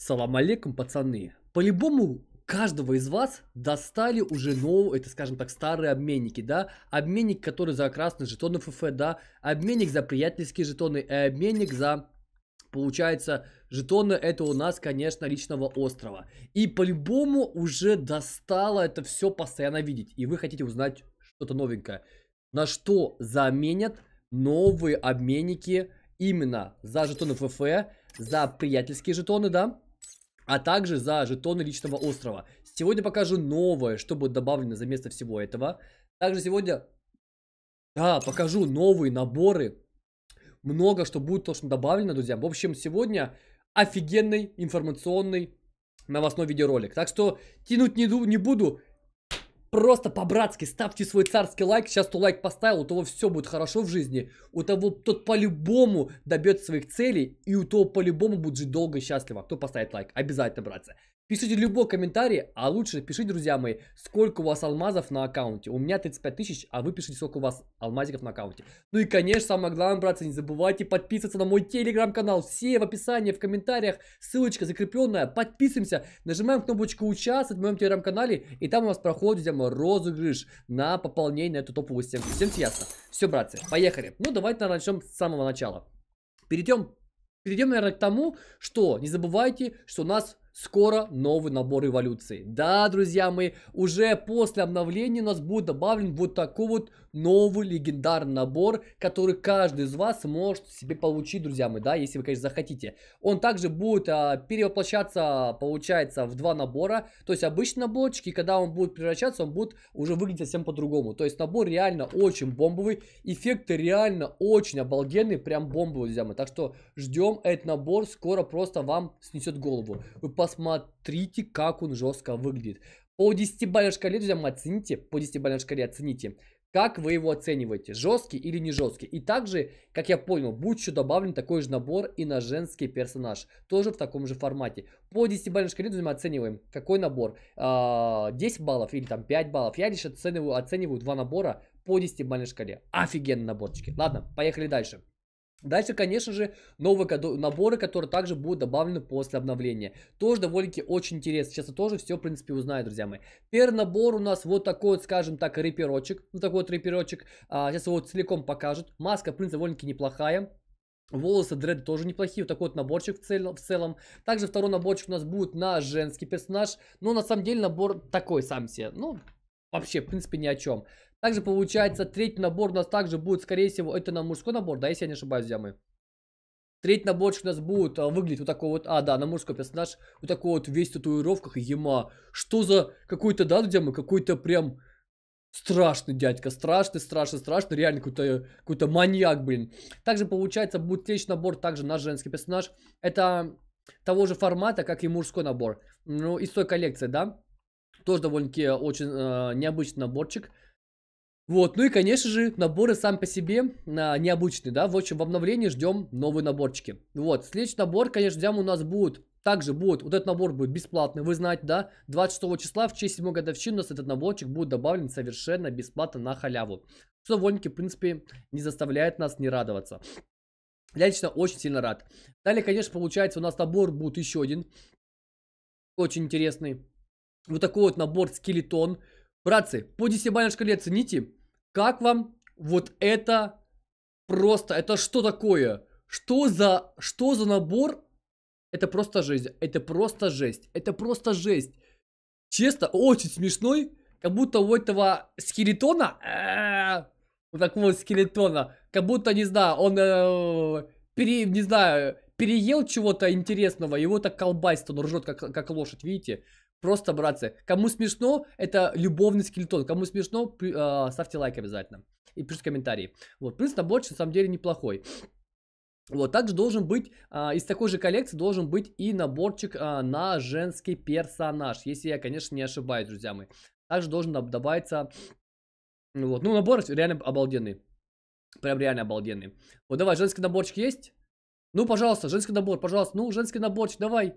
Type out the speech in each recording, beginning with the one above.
Салам алейкум, пацаны. По-любому каждого из вас достали уже новые, это, скажем так, старые обменники, да? Обменник, который за красные жетоны ФФ, да? Обменник за приятельские жетоны и обменник за Получается, жетоны это у нас, конечно, личного острова. И по-любому уже достало это все постоянно видеть. И вы хотите узнать что-то новенькое. На что заменят новые обменники именно за жетоны ФФ, за приятельские жетоны, да? а также за жетоны личного острова. Сегодня покажу новое, что будет добавлено за место всего этого. Также сегодня, да, покажу новые наборы. Много что будет точно добавлено, друзья. В общем, сегодня офигенный информационный новостной видеоролик. Так что тянуть не, не буду. Просто по-братски ставьте свой царский лайк. Сейчас кто лайк поставил, у того все будет хорошо в жизни. У того тот по-любому добьется своих целей. И у того по-любому будет жить долго и счастливо. Кто поставит лайк? Обязательно, братцы. Пишите любой комментарий, а лучше пишите, друзья мои, сколько у вас алмазов на аккаунте. У меня 35 тысяч, а вы пишите, сколько у вас алмазиков на аккаунте. Ну и, конечно, самое главное, братцы, не забывайте подписываться на мой телеграм-канал. Все в описании, в комментариях, ссылочка закрепленная. Подписываемся, нажимаем кнопочку «Участвовать» в моем телеграм-канале, и там у нас проходит, друзья мои, розыгрыш на пополнение на эту топовую стенку. Всем ясно? Все, братцы, поехали. Ну, давайте начнем с самого начала. Перейдем, перейдем, наверное, к тому, что не забывайте, что у нас Скоро новый набор эволюции. Да, друзья мои, уже после обновления у нас будет добавлен вот такой вот новый легендарный набор, который каждый из вас может себе получить, друзья мои, да, если вы, конечно, захотите. Он также будет а, перевоплощаться, получается, в два набора. То есть обычный наборчик, и когда он будет превращаться, он будет уже выглядеть совсем по-другому. То есть набор реально очень бомбовый, эффекты реально очень обалденные, прям бомбовые, друзья мои. Так что ждем этот набор, скоро просто вам снесет голову. Вы посмотрите, как он жестко выглядит. По 10 балльной шкале, друзья мои, оцените. По 10 балльной шкале оцените. Как вы его оцениваете, жесткий или не жесткий? И также, как я понял, будет еще добавлен такой же набор и на женский персонаж, тоже в таком же формате. По 10-бальной шкале, друзья, мы оцениваем, какой набор, 10 а, баллов или там 5 баллов. Я лишь оцениваю, оцениваю два набора по 10-бальной шкале. Офигенные наборчики. Ладно, поехали дальше. Дальше, конечно же, новые наборы, которые также будут добавлены после обновления. Тоже довольно-таки очень интересно. Сейчас я тоже все, в принципе, узнаю, друзья мои. Первый набор у нас вот такой вот, скажем так, реперочек, вот такой вот реперочек. А, сейчас его целиком покажут. Маска, в принципе, довольно-таки неплохая. Волосы дреды тоже неплохие, вот такой вот наборчик в, цел, в целом. Также второй наборчик у нас будет на женский персонаж. Но на самом деле набор такой сам себе. Ну, вообще, в принципе, ни о чем. Также получается, третий набор у нас также будет, скорее всего, это на мужской набор, да, если я не ошибаюсь, друзья мои. Третий наборчик у нас будет а, выглядеть вот такой вот, а, да, на мужской персонаж, вот такой вот весь в татуировках, ема. Что за какой-то, да, друзья мои, какой-то прям страшный дядька, страшный, страшный, страшный, реально какой-то какой, -то, какой -то маньяк, блин. Также, получается, будет третий набор также на женский персонаж. Это того же формата, как и мужской набор, ну, из той коллекции, да. Тоже довольно-таки э, очень э, необычный наборчик. Вот, ну и, конечно же, наборы сам по себе а, необычные, да, в общем, в обновлении ждем новые наборчики. Вот, следующий набор, конечно, ждем у нас будет, также будет, вот этот набор будет бесплатный, вы знаете, да, 26 числа в честь 7 годовщины у нас этот наборчик будет добавлен совершенно бесплатно на халяву. Что довольно-таки, в принципе, не заставляет нас не радоваться. Я лично очень сильно рад. Далее, конечно, получается, у нас набор будет еще один, очень интересный вот такой вот набор скелетон. Братцы, по десятибалльной шкале цените, как вам вот это просто, это что такое? Что за, что за набор? Это просто жесть, это просто жесть, это просто жесть. Честно, очень смешной, как будто у этого скелетона, э -э -э, вот такого скелетона, как будто, не знаю, он, э, пере, не знаю, переел чего-то интересного, его так колбасит, он ржет как, как лошадь, видите? Просто, братцы, кому смешно, это любовный скелетон. Кому смешно, э, ставьте лайк обязательно. И пишите комментарии. Вот, принц на на самом деле, неплохой. Вот, также должен быть, а, из такой же коллекции должен быть и наборчик а, на женский персонаж, если я, конечно, не ошибаюсь, друзья мои. Также должен добавиться, вот, ну, набор реально обалденный, прям реально обалденный. Вот, давай, женский наборчик есть? Ну, пожалуйста, женский набор, пожалуйста, ну, женский наборчик, давай.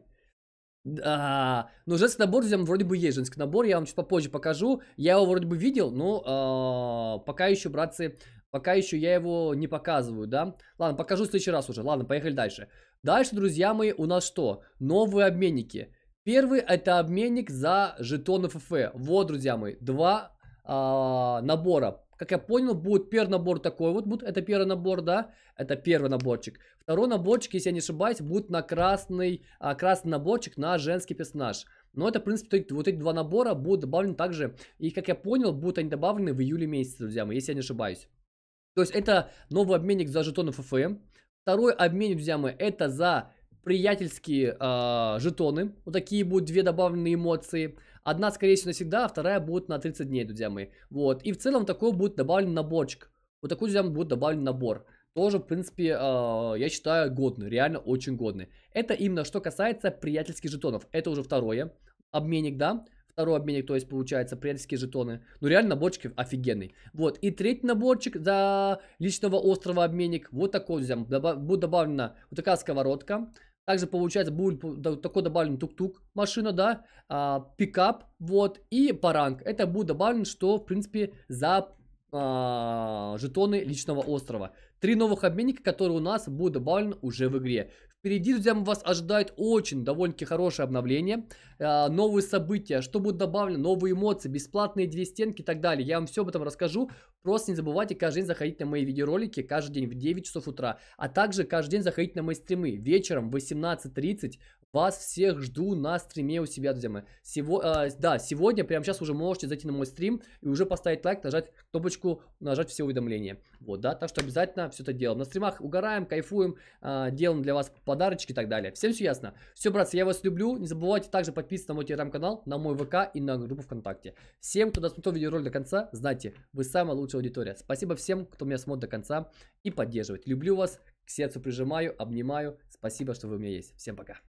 Да, но женский набор здесь вроде бы есть женский набор, я вам чуть попозже покажу. Я его вроде бы видел, но э, пока еще, братцы, пока еще я его не показываю, да? Ладно, покажу в следующий раз уже. Ладно, поехали дальше. Дальше, друзья мои, у нас что? Новые обменники. Первый это обменник за жетоны ФФ. Вот, друзья мои, два э, набора. Как я понял, будет первый набор такой вот. Будет, это первый набор, да? Это первый наборчик. Второй наборчик, если я не ошибаюсь, будет на красный, а, красный наборчик на женский персонаж. Но это, в принципе, вот эти два набора будут добавлены также. И, как я понял, будут они добавлены в июле месяце, друзья мои, если я не ошибаюсь. То есть это новый обменник за жетоны ФФМ. Второй обменник, друзья мои, это за приятельские э, жетоны. Вот такие будут две добавленные эмоции. Одна, скорее всего, навсегда, а вторая будет на 30 дней, друзья мои. Вот. И в целом такой будет добавлен наборчик. Вот такой, друзья, будет добавлен набор. Тоже, в принципе, э, я считаю, годный. Реально очень годный. Это именно что касается приятельских жетонов. Это уже второе. Обменник, да? Второй обменник, то есть, получается, приятельские жетоны. Ну, реально, наборчик офигенный. Вот. И третий наборчик за личного острова обменник. Вот такой, друзья. Добав будет добавлена вот такая сковородка. Также, получается, будет такой добавлен тук-тук машина, да, а, пикап, вот, и паранг. Это будет добавлен, что, в принципе, за а, жетоны личного острова. Три новых обменника, которые у нас будут добавлены уже в игре. Впереди, друзья, вас ожидает очень довольно-таки хорошее обновление, а, новые события, что будет добавлено, новые эмоции, бесплатные две стенки и так далее. Я вам все об этом расскажу. Просто не забывайте каждый день заходить на мои видеоролики, каждый день в 9 часов утра, а также каждый день заходить на мои стримы вечером в 18.30 вас всех жду на стриме у себя, друзья мои. Сего, э, да, сегодня, прямо сейчас уже можете зайти на мой стрим и уже поставить лайк, нажать кнопочку, нажать все уведомления. Вот, да, так что обязательно все это делаем. На стримах угораем, кайфуем, э, делаем для вас подарочки и так далее. Всем все ясно? Все, братцы, я вас люблю. Не забывайте также подписываться на мой телеграм-канал, на мой ВК и на группу ВКонтакте. Всем, кто досмотрел видеоролик до конца, знайте, вы самая лучшая аудитория. Спасибо всем, кто меня смотрит до конца и поддерживает. Люблю вас, к сердцу прижимаю, обнимаю. Спасибо, что вы у меня есть. Всем пока.